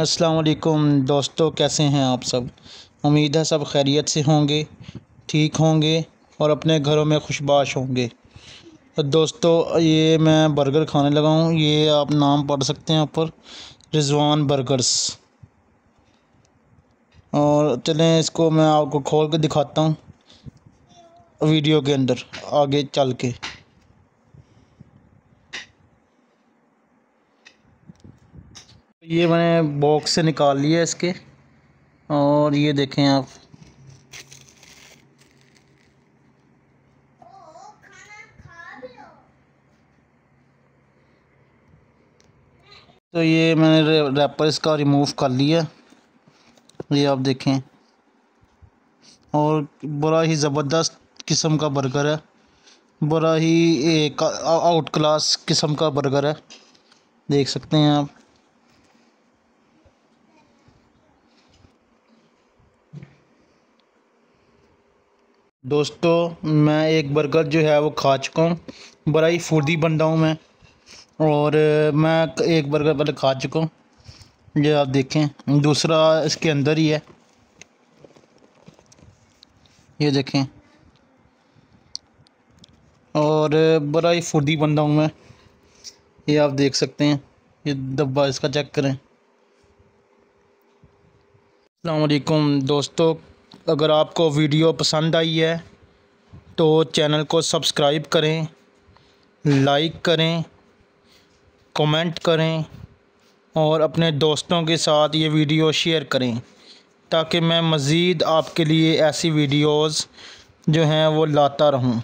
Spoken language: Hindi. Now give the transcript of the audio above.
अस्सलाम वालेकुम दोस्तों कैसे हैं आप सब उम्मीद है सब खैरियत से होंगे ठीक होंगे और अपने घरों में खुशबाश होंगे दोस्तों ये मैं बर्गर खाने लगा हूँ ये आप नाम पढ़ सकते हैं ऊपर रिजवान बर्गर्स और चलें इसको मैं आपको खोल के दिखाता हूँ वीडियो के अंदर आगे चल के ये मैंने बॉक्स से निकाल लिया इसके और ये देखें आप तो ये मैंने रैपर इसका रिमूव कर लिया ये आप देखें और बड़ा ही ज़बरदस्त किस्म का बर्गर है बड़ा ही एक आउट क्लास किस्म का बर्गर है देख सकते हैं आप दोस्तों मैं एक बर्गर जो है वो खा चुका हूँ बड़ा ही बन रहा हूँ मैं और मैं एक बर्गर पहले खा चुका हूँ ये आप देखें दूसरा इसके अंदर ही है ये देखें और बड़ा ही बन रहा हूँ मैं ये आप देख सकते हैं ये डब्बा इसका चेक करें अल्लाम दोस्तों अगर आपको वीडियो पसंद आई है तो चैनल को सब्सक्राइब करें लाइक करें कमेंट करें और अपने दोस्तों के साथ ये वीडियो शेयर करें ताकि मैं मज़ीद आपके लिए ऐसी वीडियोस जो हैं वो लाता रहूं